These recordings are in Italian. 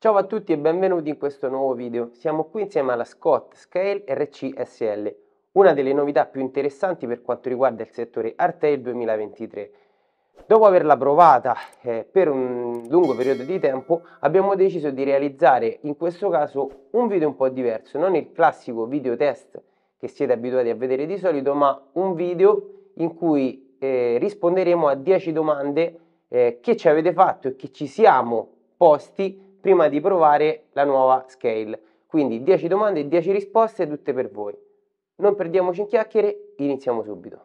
Ciao a tutti e benvenuti in questo nuovo video. Siamo qui insieme alla Scott Scale RCSL, una delle novità più interessanti per quanto riguarda il settore Artail 2023. Dopo averla provata eh, per un lungo periodo di tempo, abbiamo deciso di realizzare in questo caso un video un po' diverso, non il classico video test che siete abituati a vedere di solito, ma un video in cui eh, risponderemo a 10 domande eh, che ci avete fatto e che ci siamo posti prima di provare la nuova scale. Quindi 10 domande e 10 risposte tutte per voi. Non perdiamoci in chiacchiere, iniziamo subito.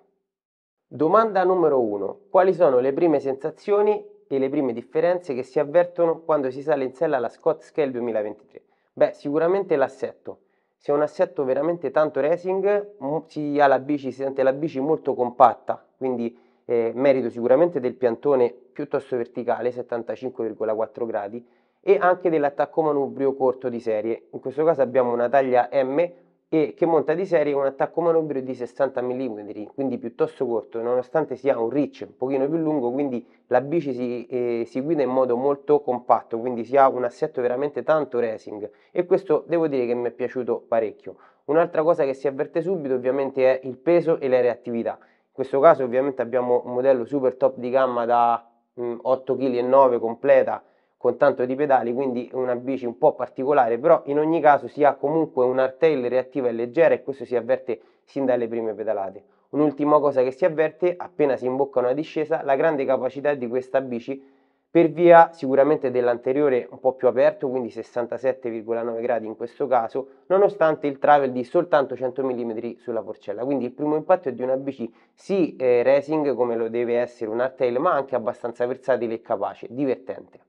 Domanda numero 1. Quali sono le prime sensazioni e le prime differenze che si avvertono quando si sale in sella alla Scott Scale 2023? Beh, sicuramente l'assetto. Se è un assetto veramente tanto racing, si, ha la bici, si sente la bici molto compatta, quindi eh, merito sicuramente del piantone piuttosto verticale, 75,4 gradi, e anche dell'attacco manubrio corto di serie. In questo caso abbiamo una taglia M e che monta di serie un attacco manubrio di 60 mm, quindi piuttosto corto, nonostante sia un reach un pochino più lungo, quindi la bici si, eh, si guida in modo molto compatto, quindi si ha un assetto veramente tanto racing e questo devo dire che mi è piaciuto parecchio. Un'altra cosa che si avverte subito ovviamente è il peso e la reattività. In questo caso ovviamente abbiamo un modello super top di gamma da 8,9 mm, kg completa con tanto di pedali, quindi una bici un po' particolare, però in ogni caso si ha comunque un'artail reattiva e leggera e questo si avverte sin dalle prime pedalate. Un'ultima cosa che si avverte appena si imbocca una discesa, la grande capacità di questa bici per via sicuramente dell'anteriore un po' più aperto, quindi 67,9 gradi in questo caso, nonostante il travel di soltanto 100 mm sulla forcella. Quindi il primo impatto è di una bici sì eh, racing come lo deve essere un hardtail, ma anche abbastanza versatile e capace, divertente.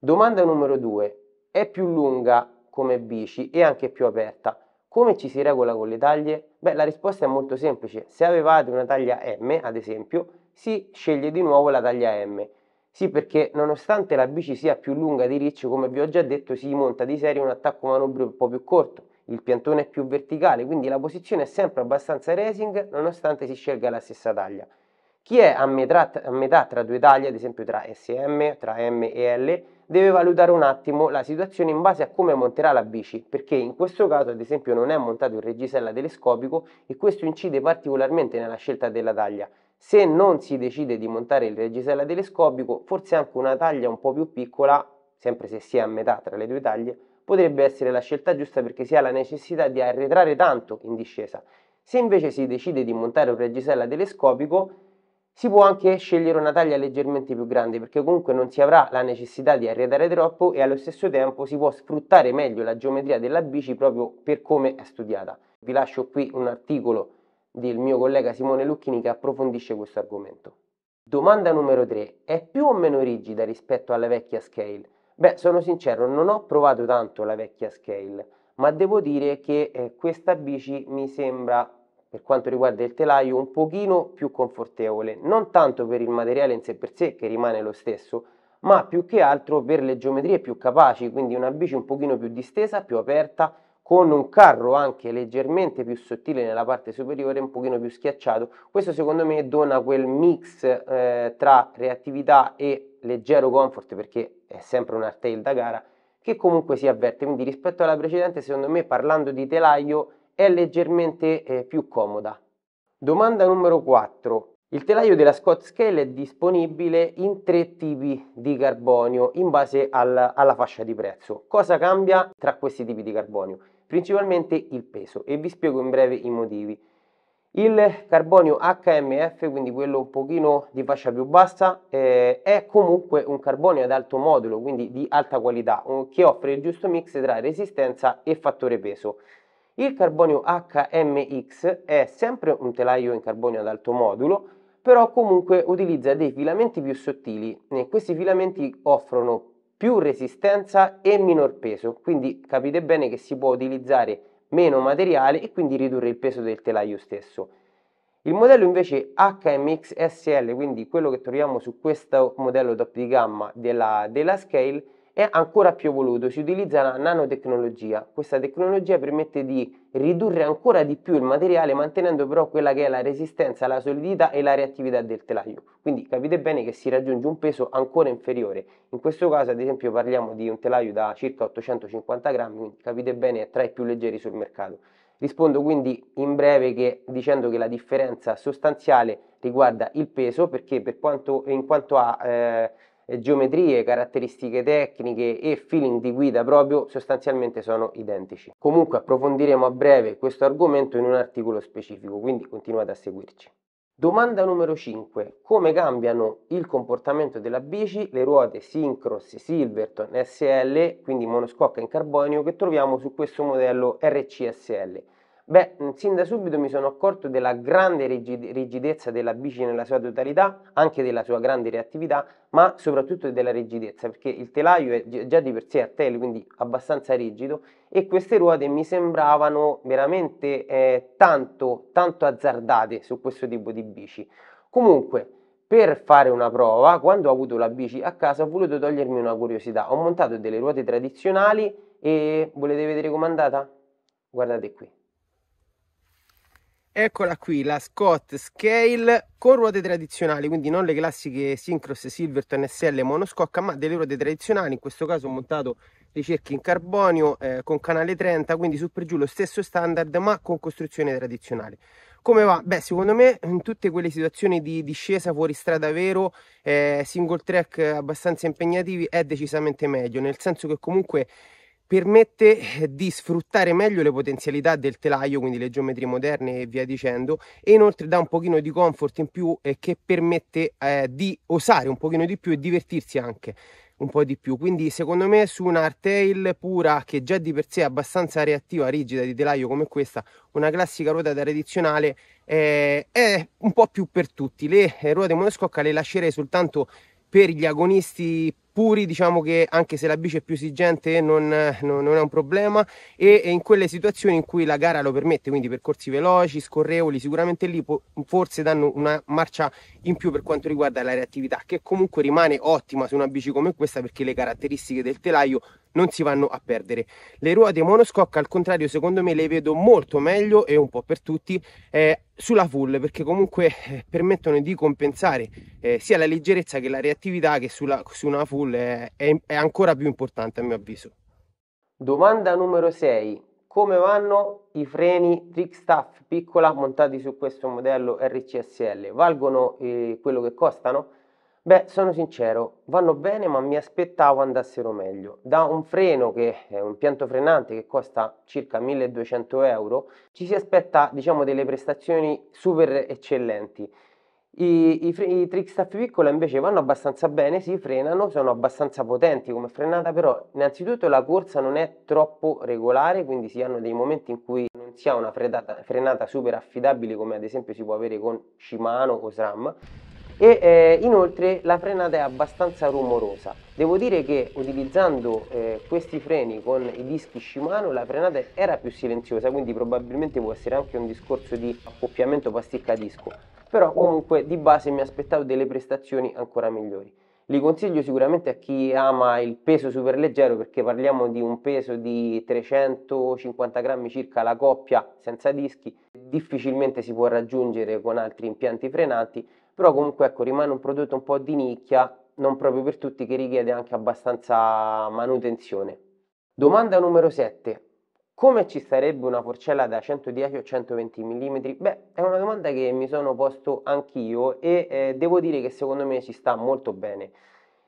Domanda numero 2. È più lunga come bici e anche più aperta. Come ci si regola con le taglie? Beh, la risposta è molto semplice. Se avevate una taglia M, ad esempio, si sceglie di nuovo la taglia M. Sì, perché nonostante la bici sia più lunga di riccio, come vi ho già detto, si monta di serie un attacco manubrio un po' più corto. Il piantone è più verticale, quindi la posizione è sempre abbastanza racing nonostante si scelga la stessa taglia. Chi è a metà, a metà tra due taglie, ad esempio tra SM, tra M e L, deve valutare un attimo la situazione in base a come monterà la bici, perché in questo caso ad esempio non è montato il reggisella telescopico e questo incide particolarmente nella scelta della taglia. Se non si decide di montare il reggisella telescopico, forse anche una taglia un po' più piccola, sempre se si è a metà tra le due taglie, potrebbe essere la scelta giusta perché si ha la necessità di arretrare tanto in discesa. Se invece si decide di montare un reggisella telescopico, si può anche scegliere una taglia leggermente più grande perché comunque non si avrà la necessità di arredare troppo e allo stesso tempo si può sfruttare meglio la geometria della bici proprio per come è studiata. Vi lascio qui un articolo del mio collega Simone Lucchini che approfondisce questo argomento. Domanda numero 3. È più o meno rigida rispetto alla vecchia scale? Beh, sono sincero, non ho provato tanto la vecchia scale, ma devo dire che eh, questa bici mi sembra per quanto riguarda il telaio un pochino più confortevole, non tanto per il materiale in sé per sé che rimane lo stesso, ma più che altro per le geometrie più capaci, quindi una bici un pochino più distesa, più aperta, con un carro anche leggermente più sottile nella parte superiore, un pochino più schiacciato. Questo secondo me dona quel mix eh, tra reattività e leggero comfort, perché è sempre un hardtail da gara, che comunque si avverte. Quindi rispetto alla precedente, secondo me parlando di telaio è leggermente eh, più comoda. Domanda numero 4. Il telaio della Scott Scale è disponibile in tre tipi di carbonio in base al, alla fascia di prezzo. Cosa cambia tra questi tipi di carbonio? Principalmente il peso e vi spiego in breve i motivi. Il carbonio HMF, quindi quello un pochino di fascia più bassa, eh, è comunque un carbonio ad alto modulo, quindi di alta qualità, che offre il giusto mix tra resistenza e fattore peso. Il carbonio HMX è sempre un telaio in carbonio ad alto modulo, però comunque utilizza dei filamenti più sottili e questi filamenti offrono più resistenza e minor peso, quindi capite bene che si può utilizzare meno materiale e quindi ridurre il peso del telaio stesso. Il modello invece HMX SL, quindi quello che troviamo su questo modello top di gamma della, della Scale, è ancora più evoluto, si utilizza la nanotecnologia. Questa tecnologia permette di ridurre ancora di più il materiale mantenendo però quella che è la resistenza, la solidità e la reattività del telaio. Quindi capite bene che si raggiunge un peso ancora inferiore. In questo caso ad esempio parliamo di un telaio da circa 850 grammi, quindi capite bene è tra i più leggeri sul mercato. Rispondo quindi in breve che, dicendo che la differenza sostanziale riguarda il peso perché per quanto, in quanto a eh, eh, geometrie, caratteristiche tecniche e feeling di guida proprio sostanzialmente sono identici. Comunque approfondiremo a breve questo argomento in un articolo specifico, quindi continuate a seguirci. Domanda numero 5. Come cambiano il comportamento della bici le ruote Syncros Silverton SL, quindi monoscocca in carbonio, che troviamo su questo modello RCSL? Beh, mm, sin da subito mi sono accorto della grande rigidezza della bici nella sua totalità, anche della sua grande reattività, ma soprattutto della rigidezza, perché il telaio è già di per sé a tele, quindi abbastanza rigido, e queste ruote mi sembravano veramente eh, tanto, tanto azzardate su questo tipo di bici. Comunque, per fare una prova, quando ho avuto la bici a casa, ho voluto togliermi una curiosità. Ho montato delle ruote tradizionali e volete vedere com'è andata? Guardate qui. Eccola qui, la Scott Scale con ruote tradizionali, quindi non le classiche Syncros Silverton SL monoscocca, ma delle ruote tradizionali, in questo caso ho montato dei cerchi in carbonio eh, con canale 30, quindi su per giù lo stesso standard, ma con costruzione tradizionale. Come va? Beh, secondo me in tutte quelle situazioni di discesa fuori strada vero, eh, single track abbastanza impegnativi, è decisamente meglio, nel senso che comunque permette eh, di sfruttare meglio le potenzialità del telaio, quindi le geometrie moderne e via dicendo, e inoltre dà un pochino di comfort in più eh, che permette eh, di osare un pochino di più e divertirsi anche un po' di più. Quindi secondo me su una hardtail pura che già di per sé è abbastanza reattiva, rigida di telaio come questa, una classica ruota tradizionale, eh, è un po' più per tutti. Le eh, ruote monoscocca le lascerei soltanto per gli agonisti puri diciamo che anche se la bici è più esigente non, non, non è un problema e, e, in quelle situazioni in cui la gara lo permette quindi percorsi veloci scorrevoli sicuramente lì po- forse danno una marcia in più per quanto riguarda la reattività che comunque rimane ottima su una bici come questa perché le caratteristiche del telaio non si vanno a perdere. Le ruote monoscocca al contrario secondo me le vedo molto meglio e un po' per tutti eh, sulla full perché comunque eh, permettono di compensare eh, sia la leggerezza che la reattività che sulla, su una full Liverpool è, è, è ancora più importante a mio avviso. Domanda numero 6. Come vanno i freni Trickstaff piccola montati su questo modello RCSL? Valgono eh, quello che costano? Beh, sono sincero, vanno bene, ma mi aspettavo andassero meglio. Da un freno che è un pianto frenante che costa circa 1200 euro, ci si aspetta, diciamo, delle prestazioni super eccellenti. I, i, i Trickstaff piccola invece vanno abbastanza bene, si frenano, sono abbastanza potenti come frenata, però innanzitutto la corsa non è troppo regolare, quindi si hanno dei momenti in cui non si ha una frenata, frenata super affidabile come ad esempio si può avere con Shimano o SRAM e eh, inoltre la frenata è abbastanza rumorosa. Devo dire che utilizzando eh, questi freni con i dischi Shimano la frenata era più silenziosa, quindi probabilmente può essere anche un discorso di accoppiamento pasticca disco però comunque di base mi aspettavo delle prestazioni ancora migliori. Li consiglio sicuramente a chi ama il peso superleggero perché parliamo di un peso di 350 grammi circa la coppia senza dischi, difficilmente si può raggiungere con altri impianti frenanti, però comunque ecco, rimane un prodotto un po' di nicchia, non proprio per tutti, che richiede anche abbastanza manutenzione. Domanda numero 7. Come ci sarebbe una forcella da 110 o 120 mm? Beh, è una domanda che mi sono posto anch'io e eh, devo dire che secondo me ci sta molto bene.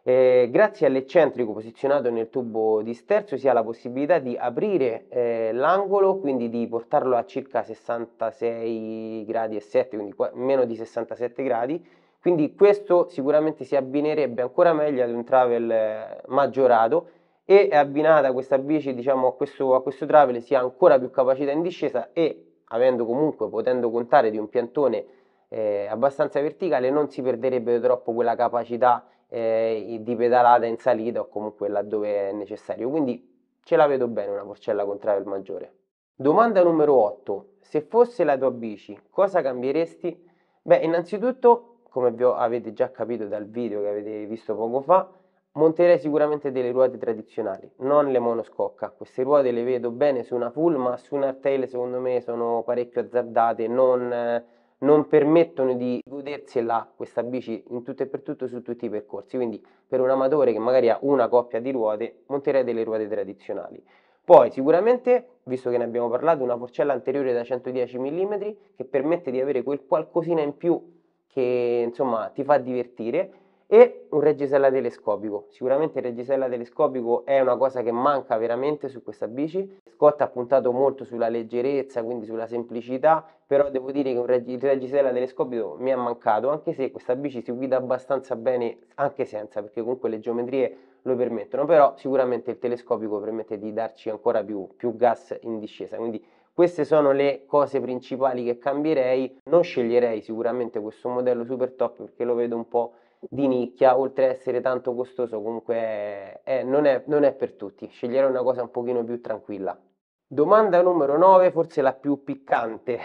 Eh, grazie all'eccentrico posizionato nel tubo di sterzo si ha la possibilità di aprire eh, l'angolo, quindi di portarlo a circa 66 gradi e 7, quindi meno di 67 gradi. Quindi questo sicuramente si abbinerebbe ancora meglio ad un travel eh, maggiorato e è abbinata questa bici diciamo, a, questo, a questo travel si ha ancora più capacità in discesa e avendo comunque, potendo contare di un piantone eh, abbastanza verticale, non si perderebbe troppo quella capacità eh, di pedalata in salita o comunque laddove è necessario. Quindi ce la vedo bene una porcella con travel maggiore. Domanda numero 8. Se fosse la tua bici, cosa cambieresti? Beh, innanzitutto, come vi avete già capito dal video che avete visto poco fa, Monterei sicuramente delle ruote tradizionali, non le monoscocca. Queste ruote le vedo bene su una full, ma su un hardtail secondo me sono parecchio azzardate, non, non permettono di godersela questa bici in tutto e per tutto su tutti i percorsi. Quindi per un amatore che magari ha una coppia di ruote, monterei delle ruote tradizionali. Poi sicuramente, visto che ne abbiamo parlato, una forcella anteriore da 110 mm che permette di avere quel qualcosina in più che insomma ti fa divertire e un reggisella telescopico. Sicuramente il reggisella telescopico è una cosa che manca veramente su questa bici. Scott ha puntato molto sulla leggerezza, quindi sulla semplicità, però devo dire che un reg- il reggisella telescopico mi è mancato, anche se questa bici si guida abbastanza bene anche senza, perché comunque le geometrie lo permettono, però sicuramente il telescopico permette di darci ancora più, più gas in discesa, quindi queste sono le cose principali che cambierei, non sceglierei sicuramente questo modello super top perché lo vedo un po' di nicchia, oltre ad essere tanto costoso, comunque è, non, è, non è per tutti. Sceglierò una cosa un pochino più tranquilla. Domanda numero 9, forse la più piccante.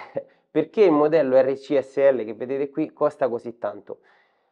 Perché il modello RCSL che vedete qui costa così tanto?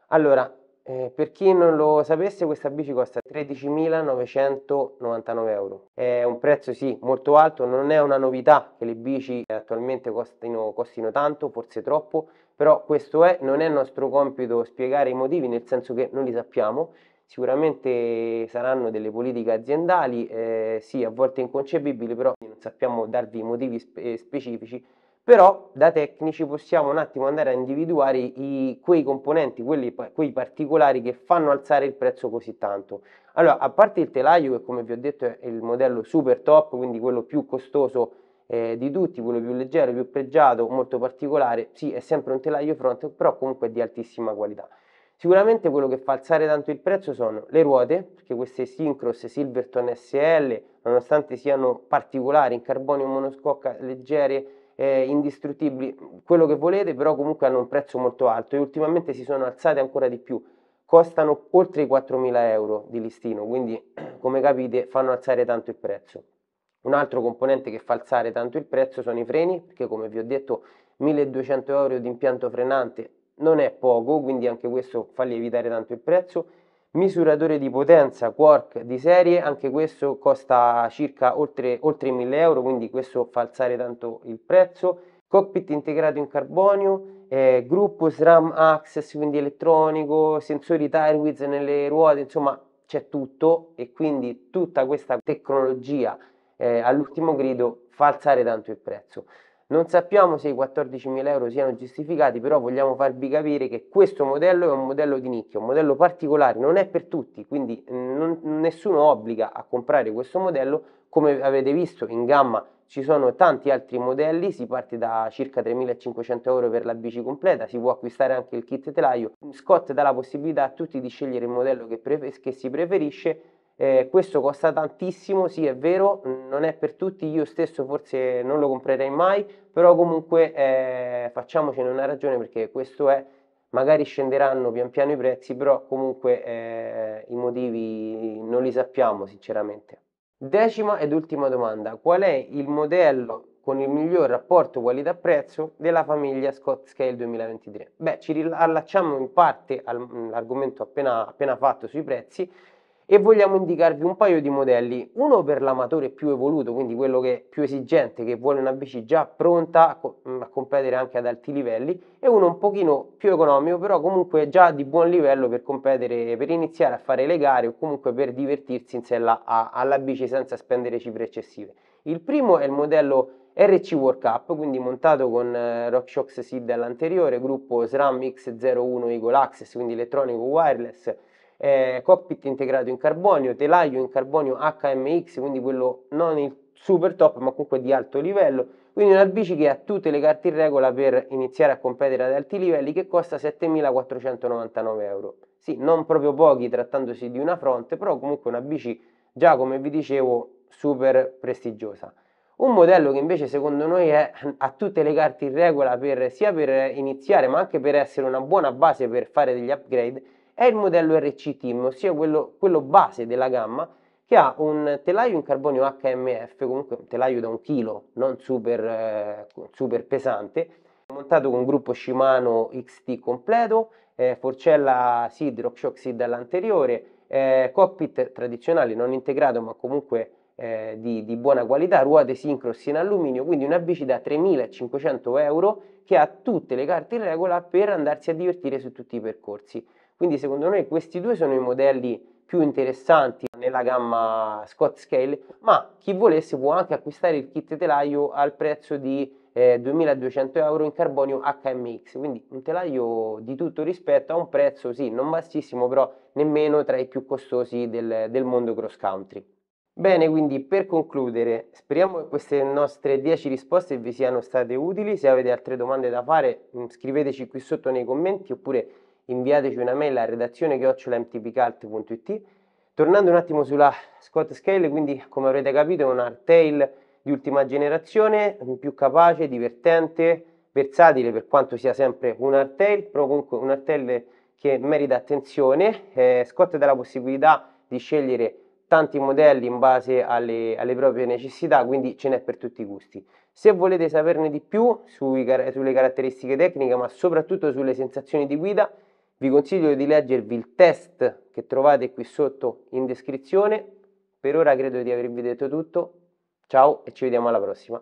Allora, eh, per chi non lo sapesse, questa bici costa 13.999 euro. È un prezzo sì molto alto, non è una novità che le bici attualmente costino, costino tanto, forse troppo, però questo è, non è nostro compito spiegare i motivi, nel senso che non li sappiamo. Sicuramente saranno delle politiche aziendali, eh, sì, a volte inconcepibili, però non sappiamo darvi i motivi spe specifici però da tecnici possiamo un attimo andare a individuare i, quei componenti, quelli, quei particolari che fanno alzare il prezzo così tanto. Allora, a parte il telaio che come vi ho detto è il modello super top, quindi quello più costoso eh, di tutti, quello più leggero, più pregiato, molto particolare, sì è sempre un telaio front, però comunque di altissima qualità. Sicuramente quello che fa alzare tanto il prezzo sono le ruote, perché queste Syncros Silverton SL, nonostante siano particolari, in carbonio monoscocca, leggere, eh, indistruttibili, quello che volete, però comunque hanno un prezzo molto alto e ultimamente si sono alzate ancora di più. Costano oltre i 4.000 euro di listino, quindi come capite fanno alzare tanto il prezzo. Un altro componente che fa alzare tanto il prezzo sono i freni, perché come vi ho detto 1.200 euro di impianto frenante non è poco, quindi anche questo fa lievitare tanto il prezzo misuratore di potenza quark di serie anche questo costa circa oltre, oltre 1000 euro quindi questo fa alzare tanto il prezzo cockpit integrato in carbonio eh, gruppo SRAM access quindi elettronico sensori Tirewitz nelle ruote insomma c'è tutto e quindi tutta questa tecnologia eh, all'ultimo grido fa alzare tanto il prezzo non sappiamo se i 14.000 euro siano giustificati, però vogliamo farvi capire che questo modello è un modello di nicchia, un modello particolare, non è per tutti, quindi eh, non, nessuno obbliga a comprare questo modello. Come avete visto in gamma ci sono tanti altri modelli, si parte da circa 3.500 euro per la bici completa, si può acquistare anche il kit telaio. Scott dà la possibilità a tutti di scegliere il modello che, che si preferisce eh, questo costa tantissimo, sì è vero, non è per tutti, io stesso forse non lo comprerei mai, però comunque eh, facciamocene una ragione perché questo è, magari scenderanno pian piano i prezzi, però comunque eh, i motivi non li sappiamo sinceramente. Decima ed ultima domanda, qual è il modello con il miglior rapporto qualità-prezzo della famiglia Scott Scale 2023? Beh, ci riallacciamo in parte all'argomento mm, appena, appena fatto sui prezzi, e vogliamo indicarvi un paio di modelli, uno per l'amatore più evoluto, quindi quello che è più esigente, che vuole una bici già pronta a, co mm, a, competere anche ad alti livelli, e uno un pochino più economico, però comunque già di buon livello per competere, per iniziare a fare le gare o comunque per divertirsi in sella alla bici senza spendere cifre eccessive. Il primo è il modello RC Work Up, quindi montato con eh, RockShox SID all'anteriore, gruppo SRAM X01 Eagle Access, quindi elettronico wireless, eh, cockpit integrato in carbonio, telaio in carbonio HMX, quindi quello non il super top ma comunque di alto livello, quindi una bici che ha tutte le carte in regola per iniziare a competere ad alti livelli che costa 7.499 euro. Sì, non proprio pochi trattandosi di una fronte, però comunque una bici già come vi dicevo super prestigiosa. Un modello che invece secondo noi è, ha tutte le carte in regola per, sia per iniziare ma anche per essere una buona base per fare degli upgrade è il modello rc Team, ossia quello, quello base della gamma che ha un telaio in carbonio HMF, comunque un telaio da un chilo, non super, eh, super pesante, montato con gruppo Shimano XT completo, eh, forcella SID, RockShox SID all'anteriore, eh, cockpit tradizionale non integrato ma comunque eh, di, di, buona qualità, ruote sincros in alluminio, quindi una bici da 3.500 euro che ha tutte le carte in regola per andarsi a divertire su tutti i percorsi. Quindi secondo noi questi due sono i modelli più interessanti nella gamma Scott Scale, ma chi volesse può anche acquistare il kit telaio al prezzo di eh, 2200 euro in carbonio HMX, quindi un telaio di tutto rispetto a un prezzo sì, non bassissimo, però nemmeno tra i più costosi del, del mondo cross country. Bene, quindi per concludere, speriamo che queste nostre 10 risposte vi siano state utili. Se avete altre domande da fare, mm, scriveteci qui sotto nei commenti oppure inviateci una mail a redazione chiocciolamtpcult.it Tornando un attimo sulla Scott Scale, quindi come avrete capito è un hardtail di ultima generazione, più capace, divertente, versatile per quanto sia sempre un hardtail, però comunque un hardtail che merita attenzione. Eh, Scott dà la possibilità di scegliere tanti modelli in base alle, alle, proprie necessità, quindi ce n'è per tutti i gusti. Se volete saperne di più sui, sulle caratteristiche tecniche, ma soprattutto sulle sensazioni di guida, vi consiglio di leggervi il test che trovate qui sotto in descrizione. Per ora credo di avervi detto tutto, ciao e ci vediamo alla prossima.